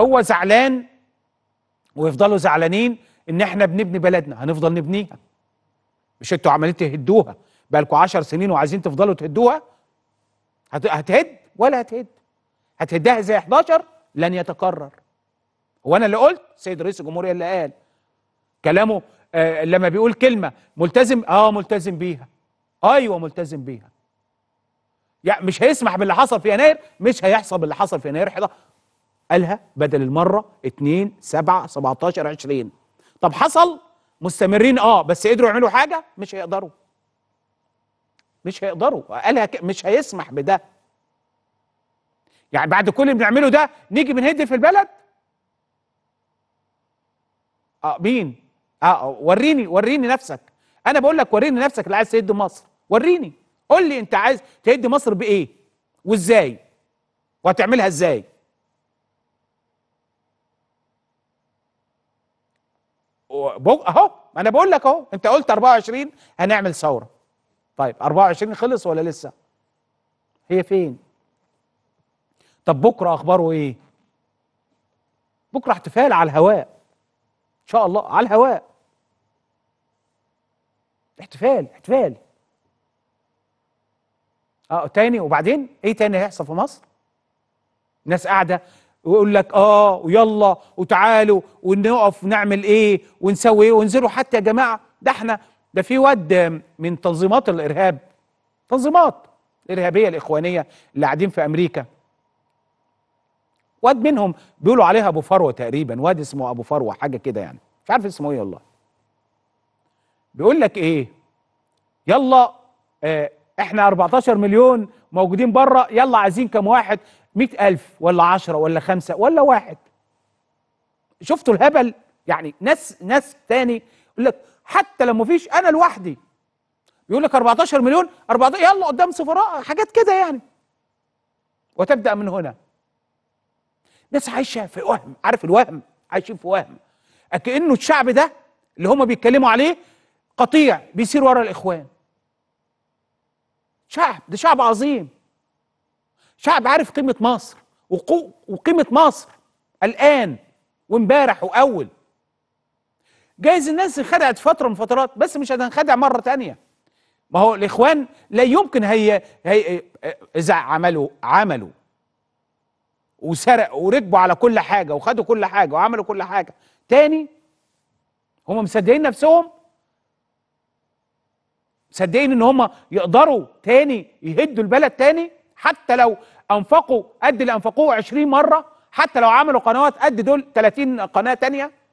هو زعلان ويفضلوا زعلانين ان احنا بنبني بلدنا هنفضل نبنيها مش انتوا عمالين تهدوها بقالكوا 10 سنين وعايزين تفضلوا تهدوها هتهد ولا هتهد هتهدها زي 11 لن يتكرر هو انا اللي قلت سيد رئيس الجمهوريه اللي قال كلامه آه لما بيقول كلمه ملتزم اه ملتزم بيها ايوه ملتزم بيها يعني مش هيسمح باللي حصل في يناير مش هيحصل باللي حصل في يناير 11 قالها بدل المرة 2 7 17 20 طب حصل مستمرين اه بس قدروا يعملوا حاجة مش هيقدروا مش هيقدروا قالها مش هيسمح بده يعني بعد كل اللي بنعمله ده نيجي بنهد في البلد اه مين آه،, اه وريني وريني نفسك انا بقول لك وريني نفسك اللي عايز تهد مصر وريني قول لي انت عايز تهد مصر بايه وازاي وهتعملها ازاي اهو ما انا بقول لك اهو انت قلت 24 هنعمل ثوره طيب 24 خلص ولا لسه هي فين طب بكره اخباره ايه بكره احتفال على الهواء ان شاء الله على الهواء احتفال احتفال اه تاني وبعدين ايه تاني هيحصل في مصر ناس قاعده ويقول لك اه ويلا وتعالوا ونقف نعمل ايه ونسوي ايه وانزلوا حتى يا جماعه ده احنا ده في واد من تنظيمات الارهاب تنظيمات الارهابيه الاخوانيه اللي قاعدين في امريكا واد منهم بيقولوا عليها ابو فروه تقريبا واد اسمه ابو فروه حاجه كده يعني مش عارف اسمه ايه والله بيقول لك ايه يلا اه احنا 14 مليون موجودين بره يلا عايزين كام واحد مئة ألف ولا عشرة ولا خمسة ولا واحد شفتوا الهبل يعني ناس ناس تاني يقول لك حتى لو مفيش أنا لوحدي يقول لك 14 مليون 14 يلا قدام سفراء حاجات كده يعني وتبدأ من هنا ناس عايشة في وهم عارف الوهم عايشين في وهم كأنه الشعب ده اللي هم بيتكلموا عليه قطيع بيسير ورا الإخوان شعب ده شعب عظيم شعب عارف قيمة مصر وقيمة مصر الآن وامبارح وأول جايز الناس انخدعت فترة من فترات بس مش هتنخدع مرة تانية ما هو الإخوان لا يمكن هي, هي إذا عملوا عملوا وسرقوا وركبوا على كل حاجة وخدوا كل حاجة وعملوا كل حاجة تاني هم مصدقين نفسهم مصدقين ان هم يقدروا تاني يهدوا البلد تاني حتى لو انفقوا قد اللي انفقوه 20 مره حتى لو عملوا قنوات قد دول 30 قناه تانية